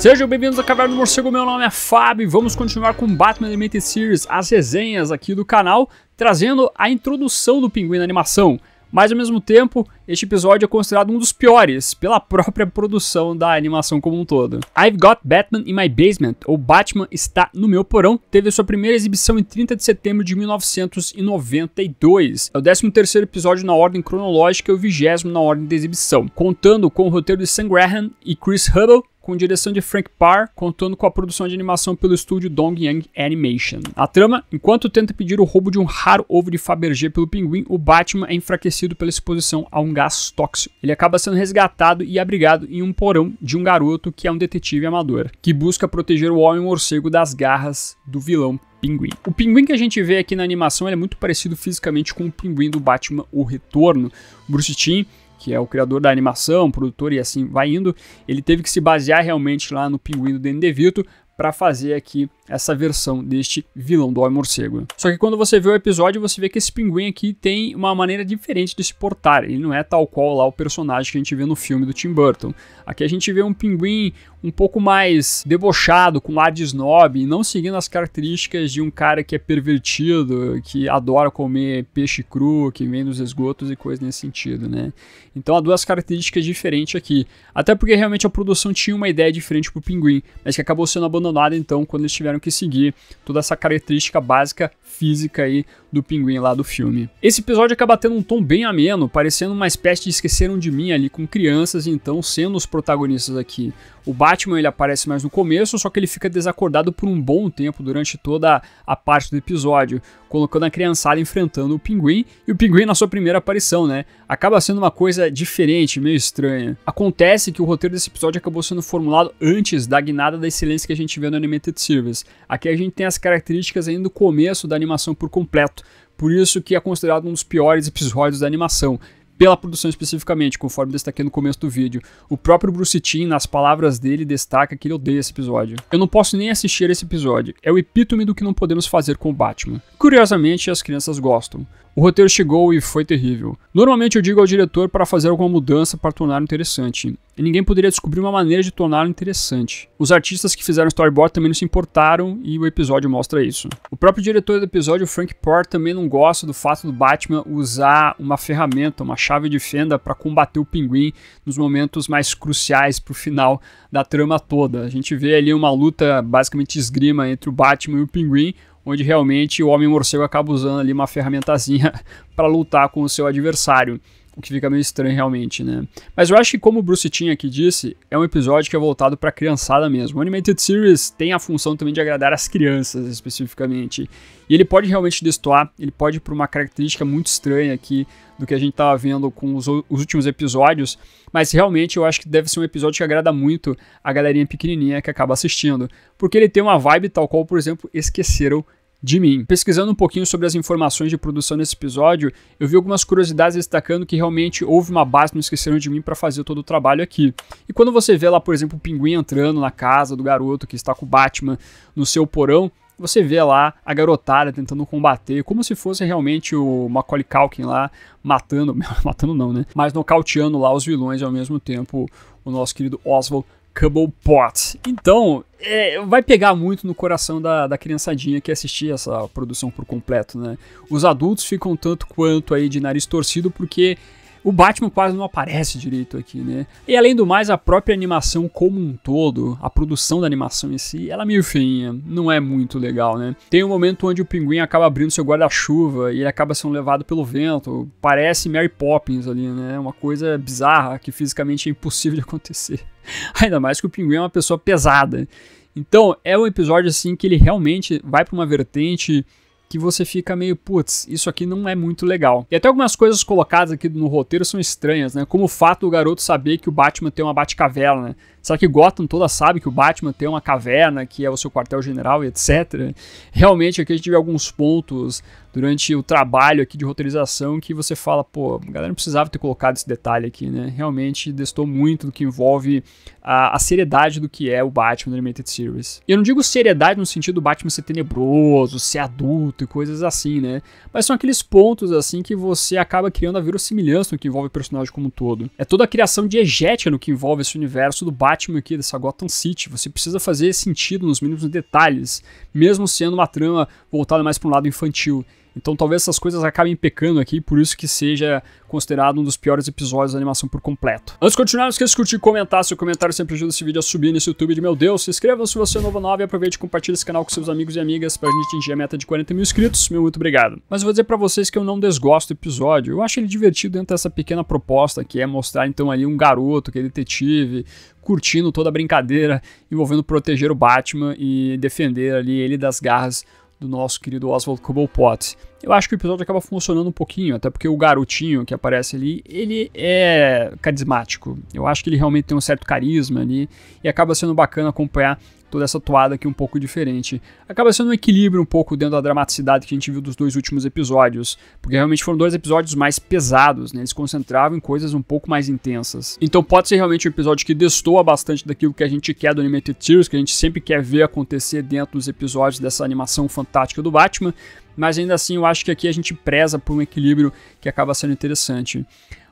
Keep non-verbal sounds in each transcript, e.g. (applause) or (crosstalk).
Sejam bem-vindos a Caverna do Morcego, meu nome é Fábio e vamos continuar com Batman Animated Series, as resenhas aqui do canal, trazendo a introdução do Pinguim na animação, mas ao mesmo tempo este episódio é considerado um dos piores pela própria produção da animação como um todo. I've Got Batman in My Basement, ou Batman está no meu porão, teve sua primeira exibição em 30 de setembro de 1992. É o 13 episódio na ordem cronológica e o vigésimo na ordem de exibição, contando com o roteiro de Sam Graham e Chris Hubble, com direção de Frank Parr, contando com a produção de animação pelo estúdio Dongyang Animation. A trama, enquanto tenta pedir o roubo de um raro ovo de Fabergé pelo pinguim, o Batman é enfraquecido pela exposição a um gás tóxico. Ele acaba sendo resgatado e abrigado em um porão de um garoto que é um detetive amador, que busca proteger o homem-morcego das garras do vilão pinguim. O pinguim que a gente vê aqui na animação é muito parecido fisicamente com o pinguim do Batman O Retorno. Bruce Timm que é o criador da animação, produtor e assim vai indo, ele teve que se basear realmente lá no pinguim do Danny DeVito para fazer aqui essa versão deste vilão do Homem-Morcego. Só que quando você vê o episódio, você vê que esse pinguim aqui tem uma maneira diferente de se portar. Ele não é tal qual lá o personagem que a gente vê no filme do Tim Burton. Aqui a gente vê um pinguim um pouco mais debochado, com ar de snob, e não seguindo as características de um cara que é pervertido, que adora comer peixe cru, que vem nos esgotos e coisas nesse sentido, né? Então há duas características diferentes aqui. Até porque realmente a produção tinha uma ideia diferente pro Pinguim, mas que acabou sendo abandonada então quando eles tiveram que seguir toda essa característica básica física aí do Pinguim lá do filme. Esse episódio acaba tendo um tom bem ameno, parecendo uma espécie de Esqueceram de Mim ali com crianças, então sendo os protagonistas aqui. O Bar Batman ele aparece mais no começo, só que ele fica desacordado por um bom tempo durante toda a parte do episódio, colocando a criançada enfrentando o pinguim e o pinguim na sua primeira aparição, né? Acaba sendo uma coisa diferente, meio estranha. Acontece que o roteiro desse episódio acabou sendo formulado antes da guinada da excelência que a gente vê no Animated Series. Aqui a gente tem as características ainda do começo da animação por completo, por isso que é considerado um dos piores episódios da animação pela produção especificamente, conforme destaquei no começo do vídeo. O próprio Bruce Timm, nas palavras dele, destaca que ele odeia esse episódio. Eu não posso nem assistir esse episódio, é o epítome do que não podemos fazer com o Batman. Curiosamente, as crianças gostam. O roteiro chegou e foi terrível. Normalmente eu digo ao diretor para fazer alguma mudança para tornar interessante, e ninguém poderia descobrir uma maneira de torná-lo interessante. Os artistas que fizeram o storyboard também não se importaram e o episódio mostra isso. O próprio diretor do episódio, Frank Port, também não gosta do fato do Batman usar uma ferramenta, uma chave de fenda para combater o pinguim nos momentos mais cruciais para o final da trama toda. A gente vê ali uma luta basicamente esgrima entre o Batman e o pinguim, onde realmente o Homem-Morcego acaba usando ali uma ferramentazinha (laughs) para lutar com o seu adversário. O que fica meio estranho realmente, né? Mas eu acho que, como o Bruce tinha aqui disse, é um episódio que é voltado pra criançada mesmo. O Animated Series tem a função também de agradar as crianças, especificamente. E ele pode realmente destoar, ele pode ir pra uma característica muito estranha aqui do que a gente tava vendo com os, os últimos episódios. Mas realmente eu acho que deve ser um episódio que agrada muito a galerinha pequenininha que acaba assistindo. Porque ele tem uma vibe tal qual, por exemplo, esqueceram de mim. Pesquisando um pouquinho sobre as informações de produção nesse episódio, eu vi algumas curiosidades destacando que realmente houve uma base, não esqueceram de mim para fazer todo o trabalho aqui. E quando você vê lá, por exemplo, o pinguim entrando na casa do garoto que está com o Batman no seu porão, você vê lá a garotada tentando combater, como se fosse realmente o Macaulay Culkin lá matando, (laughs) matando não, né? Mas nocauteando lá os vilões e ao mesmo tempo o nosso querido Oswald Cobblepot. Pot. Então, é, vai pegar muito no coração da, da criançadinha que assistia essa produção por completo, né? Os adultos ficam tanto quanto aí de nariz torcido porque o Batman quase não aparece direito aqui, né? E além do mais, a própria animação como um todo, a produção da animação em si, ela é meio feinha, não é muito legal, né? Tem um momento onde o pinguim acaba abrindo seu guarda-chuva e ele acaba sendo levado pelo vento, parece Mary Poppins ali, né? Uma coisa bizarra que fisicamente é impossível de acontecer. (laughs) Ainda mais que o pinguim é uma pessoa pesada. Então, é um episódio assim que ele realmente vai para uma vertente que você fica meio, putz, isso aqui não é muito legal. E até algumas coisas colocadas aqui no roteiro são estranhas, né? Como o fato do garoto saber que o Batman tem uma batcaverna né? Será que Gotham toda sabe que o Batman tem uma caverna que é o seu quartel-general e etc? Realmente aqui a gente vê alguns pontos durante o trabalho aqui de roteirização que você fala, pô, a galera não precisava ter colocado esse detalhe aqui, né? Realmente destou muito do que envolve a, a seriedade do que é o Batman Animated Series. eu não digo seriedade no sentido do Batman ser tenebroso, ser adulto e coisas assim, né? Mas são aqueles pontos assim que você acaba criando a verossimilhança no que envolve o personagem como um todo. É toda a criação diegética no que envolve esse universo do Batman Batman aqui, dessa Gotham City. Você precisa fazer sentido nos mínimos detalhes, mesmo sendo uma trama voltada mais para um lado infantil. Então talvez essas coisas acabem pecando aqui, por isso que seja considerado um dos piores episódios da animação por completo. Antes de continuar, não esqueça de curtir e comentar, seu comentário sempre ajuda esse vídeo a subir nesse YouTube de meu Deus. Se inscreva se você é novo nova e aproveite e compartilhe esse canal com seus amigos e amigas pra gente atingir a meta de 40 mil inscritos. Meu muito obrigado. Mas eu vou dizer pra vocês que eu não desgosto do episódio, eu acho ele divertido dentro dessa pequena proposta que é mostrar então ali um garoto que é detetive, curtindo toda a brincadeira envolvendo proteger o Batman e defender ali ele das garras do nosso querido Oswald Cobblepot eu acho que o episódio acaba funcionando um pouquinho, até porque o garotinho que aparece ali, ele é carismático. Eu acho que ele realmente tem um certo carisma ali e acaba sendo bacana acompanhar toda essa toada aqui um pouco diferente. Acaba sendo um equilíbrio um pouco dentro da dramaticidade que a gente viu dos dois últimos episódios, porque realmente foram dois episódios mais pesados, né? Eles concentravam em coisas um pouco mais intensas. Então pode ser realmente um episódio que destoa bastante daquilo que a gente quer do Animated Series, que a gente sempre quer ver acontecer dentro dos episódios dessa animação fantástica do Batman, mas ainda assim eu acho que aqui a gente preza por um equilíbrio que acaba sendo interessante.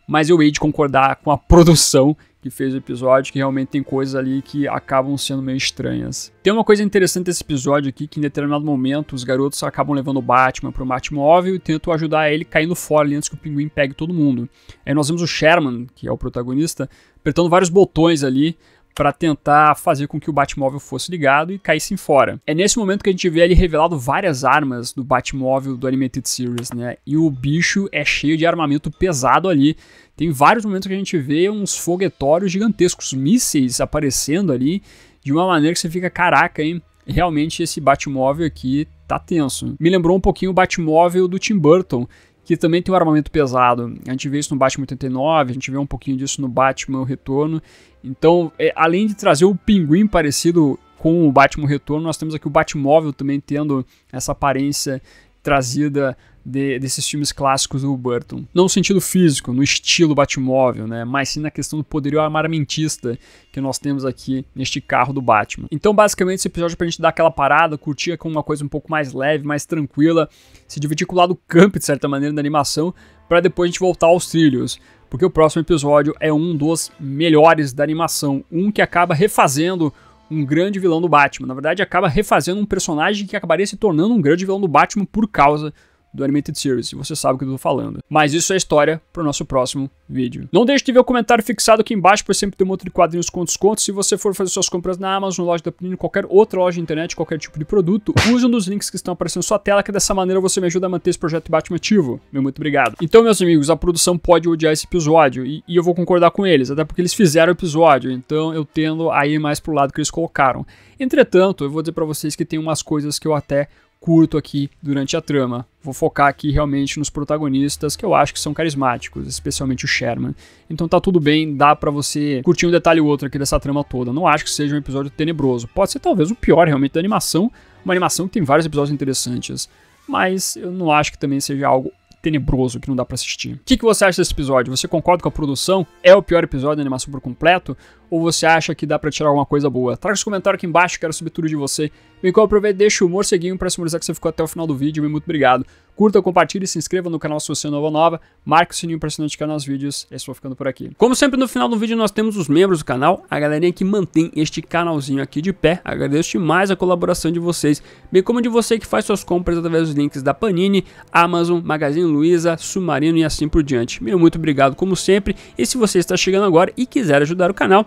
Mas eu hei de concordar com a produção que fez o episódio, que realmente tem coisas ali que acabam sendo meio estranhas. Tem uma coisa interessante desse episódio aqui, que em determinado momento os garotos acabam levando o Batman para um Batmóvel e tentam ajudar ele caindo fora antes que o pinguim pegue todo mundo. Aí nós vemos o Sherman, que é o protagonista, apertando vários botões ali para tentar fazer com que o Batmóvel fosse ligado e caísse fora. É nesse momento que a gente vê ele revelado várias armas do Batmóvel do Animated Series, né? E o bicho é cheio de armamento pesado ali. Tem vários momentos que a gente vê uns foguetórios gigantescos, mísseis aparecendo ali de uma maneira que você fica, caraca, hein? Realmente esse Batmóvel aqui tá tenso. Me lembrou um pouquinho o Batmóvel do Tim Burton, que também tem um armamento pesado. A gente vê isso no Batman 89, a gente vê um pouquinho disso no Batman Retorno. Então, é, além de trazer o pinguim parecido com o Batman Retorno, nós temos aqui o Batmóvel também tendo essa aparência trazida de, desses filmes clássicos do Burton. Não no sentido físico, no estilo Batmóvel, né? Mas sim na questão do poderio armamentista que nós temos aqui neste carro do Batman. Então, basicamente, esse episódio é pra gente dar aquela parada, curtir com uma coisa um pouco mais leve, mais tranquila, se dividir com o lado camp, de certa maneira, da animação, para depois a gente voltar aos trilhos. Porque o próximo episódio é um dos melhores da animação, um que acaba refazendo um grande vilão do Batman. Na verdade, acaba refazendo um personagem que acabaria se tornando um grande vilão do Batman por causa do Animated Series, você sabe o que eu tô falando. Mas isso é história pro nosso próximo vídeo. Não deixe de ver o comentário fixado aqui embaixo, pois sempre tem um monte de quadrinhos com desconto. Se você for fazer suas compras na Amazon, loja da Panini, qualquer outra loja de internet, qualquer tipo de produto, (laughs) use um dos links que estão aparecendo na sua tela, que dessa maneira você me ajuda a manter esse projeto Batman ativo. Meu muito obrigado. Então, meus amigos, a produção pode odiar esse episódio, e, e eu vou concordar com eles, até porque eles fizeram o episódio, então eu tendo aí mais pro lado que eles colocaram. Entretanto, eu vou dizer para vocês que tem umas coisas que eu até curto aqui durante a trama. Vou focar aqui realmente nos protagonistas que eu acho que são carismáticos, especialmente o Sherman. Então tá tudo bem, dá para você curtir um detalhe ou outro aqui dessa trama toda. Não acho que seja um episódio tenebroso. Pode ser talvez o pior realmente da animação, uma animação que tem vários episódios interessantes, mas eu não acho que também seja algo tenebroso que não dá para assistir. O que, que, você acha desse episódio? Você concorda com a produção? É o pior episódio da animação por completo? ou você acha que dá para tirar alguma coisa boa? Traga seu comentário aqui embaixo, quero saber tudo de você. Vem qual aproveita e deixa o morceguinho seguinho pra simbolizar que você ficou até o final do vídeo. Muito obrigado. Curta, compartilhe, se inscreva no canal se você é novo ou nova. Marque o sininho para se notificar nos vídeos. É só ficando por aqui. Como sempre, no final do vídeo nós temos os membros do canal, a galerinha que mantém este canalzinho aqui de pé. Agradeço demais a colaboração de vocês, bem como de você que faz suas compras através dos links da Panini, Amazon, Magazine Luiza, Submarino e assim por diante. Meu muito obrigado como sempre. E se você está chegando agora e quiser ajudar o canal,